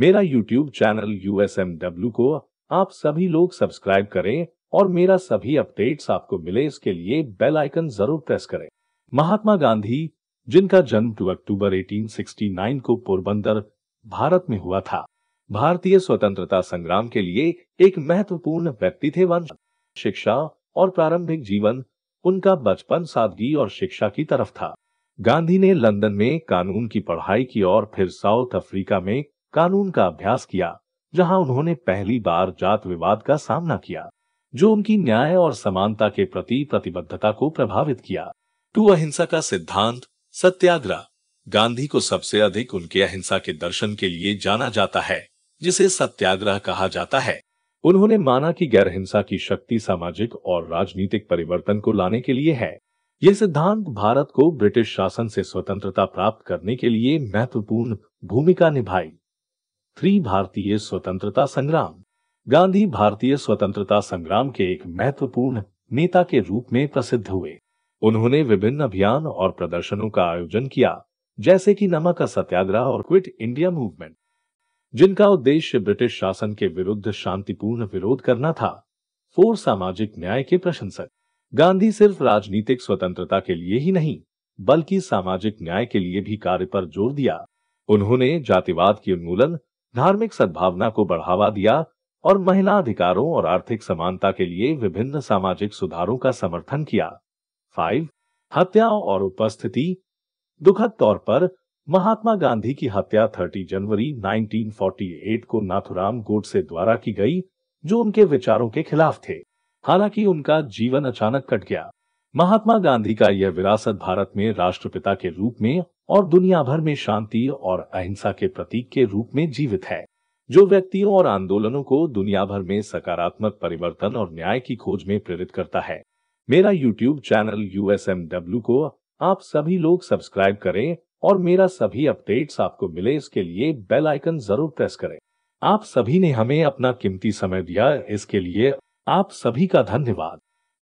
मेरा YouTube channel you को आप सभी लोग सब्सक्राइब करें और मेरा सभी अपडेट्स आपको मिले इसके लिए बेल आइकन जरूर प्रेस करें महात्मा गांधी जिनका जन्म 2 अक्टूबर 1869 को पोरबंदर भारत में हुआ था भारतीय स्वतंत्रता संग्राम के लिए एक महत्वपूर्ण व्यक्ति थे वंश शिक्षा और प्रारंभिक जीवन उनका बचपन सादगी और शिक्षा की तरफ था गांधी ने लंदन में कानून की पढ़ाई की और फिर साउथ अफ्रीका में कानून का अभ्यास किया जहां उन्होंने पहली बार जात विवाद का सामना किया जो उनकी न्याय और समानता के प्रति प्रतिबद्धता को प्रभावित किया टू अहिंसा का सिद्धांत सत्याग्रह गांधी को सबसे अधिक उनके अहिंसा के दर्शन के लिए जाना जाता है जिसे सत्याग्रह कहा जाता है उन्होंने माना कि गैर हिंसा की शक्ति सामाजिक और राजनीतिक परिवर्तन को लाने के लिए है यह सिद्धांत भारत को ब्रिटिश शासन से स्वतंत्रता प्राप्त करने के लिए महत्वपूर्ण भूमिका निभाई थ्री भारतीय स्वतंत्रता संग्राम गांधी भारतीय स्वतंत्रता संग्राम के एक महत्वपूर्ण नेता के रूप में प्रसिद्ध हुए उन्होंने विभिन्न अभियान और प्रदर्शनों का आयोजन किया जैसे कि नमक का सत्याग्रह और क्विट इंडिया मूवमेंट जिनका उद्देश्य ब्रिटिश शासन के विरुद्ध शांतिपूर्ण विरोध करना था फोर सामाजिक न्याय के प्रशंसक गांधी सिर्फ राजनीतिक स्वतंत्रता के लिए ही नहीं बल्कि सामाजिक न्याय के लिए भी कार्य पर जोर दिया उन्होंने जातिवाद की उन्मूलन धार्मिक सद्भावना को बढ़ावा दिया और महिला अधिकारों और आर्थिक समानता के लिए विभिन्न सामाजिक सुधारों का समर्थन किया फाइव हत्याओं और उपस्थिति दुखद तौर पर महात्मा गांधी की हत्या 30 जनवरी 1948 को नाथुराम गोडसे द्वारा की गई जो उनके विचारों के खिलाफ थे हालांकि उनका जीवन अचानक कट गया महात्मा गांधी का यह विरासत भारत में राष्ट्रपिता के रूप में और दुनिया भर में शांति और अहिंसा के प्रतीक के रूप में जीवित है जो व्यक्तियों और आंदोलनों को दुनिया भर में सकारात्मक परिवर्तन और न्याय की खोज में प्रेरित करता है मेरा यूट्यूब चैनल यू को आप सभी लोग सब्सक्राइब करें और मेरा सभी अपडेट्स आपको मिले इसके लिए बेल आइकन जरूर प्रेस करें आप सभी ने हमें अपना कीमती समय दिया इसके लिए आप सभी का धन्यवाद